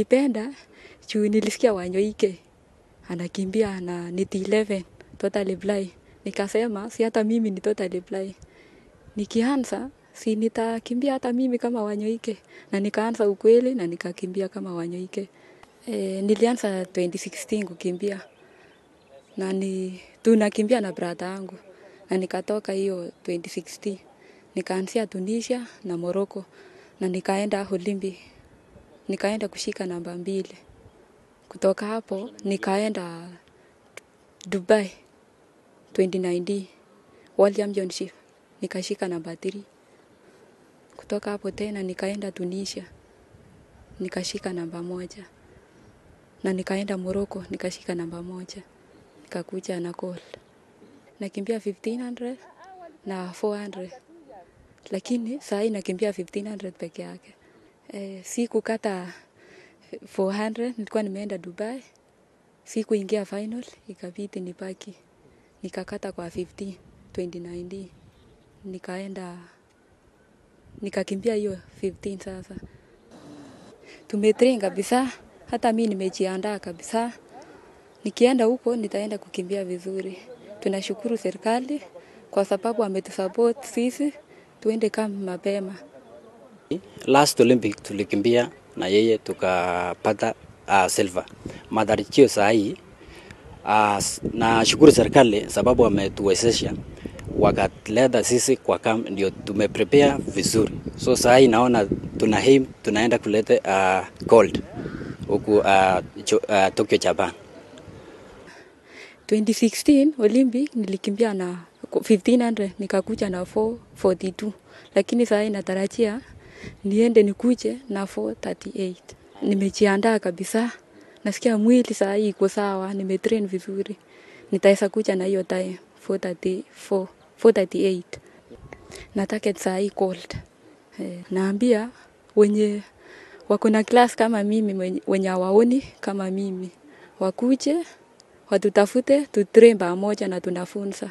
nilipenda juu nilisikia Wanyoike anakimbia na niti 11 totally reply. Nikasema si hata mimi ni totally reply. Nikianza si nitakimbia hata mimi kama Wanyoike na nikaanza ukweli na nikakimbia kama Wanyoike. E, nilianza 2016 kukimbia na ni, tunakimbia na brada yangu na nikatoka hiyo 2016 nikaanzia Tunisia na Morocco na nikaenda Olympic nikaenda kushika namba mbili. Kutoka hapo nikaenda Dubai 2019 World Championship nikashika namba 3. Kutoka hapo tena nikaenda Tunisia nikashika namba moja na nikaenda Morocco nikashika namba moja nikakuja na gold. Nakimbia 1500 na 400 lakini saa hii nakimbia 1500 peke yake eh, si kukata 400 nilikuwa nimeenda Dubai, si kuingia final, ikabidi nipaki nikakata kwa 50 2019 nikaenda nikakimbia hiyo 15 sasa. Tumetrain kabisa, hata mi nimejiandaa kabisa. Nikienda huko nitaenda kukimbia vizuri. Tunashukuru serikali kwa sababu ametusupport sisi tuende kama mapema. Last Olympic tulikimbia na yeye tukapata uh, silver. madarikio saa uh, na shukuru serikali sababu ametuwezesha wakatleta sisi kwa kam, ndio tumeprepare vizuri. So saa naona tuna him tunaenda kulete uh, gold huku uh, uh, Tokyo Japan. 2016 Olympic nilikimbia na 1500 nikakuja na 442, lakini saa hii natarajia niende nikuje na 438. Nimejiandaa kabisa, nasikia mwili saa hii iko sawa, nimetrain vizuri, nitaweza kuja na hiyo time 434, 438 na target saa hii cold. Eh, naambia wenye wako na class kama mimi, wenye hawaoni kama mimi, wakuje watutafute, tutrain pamoja na tunafunza.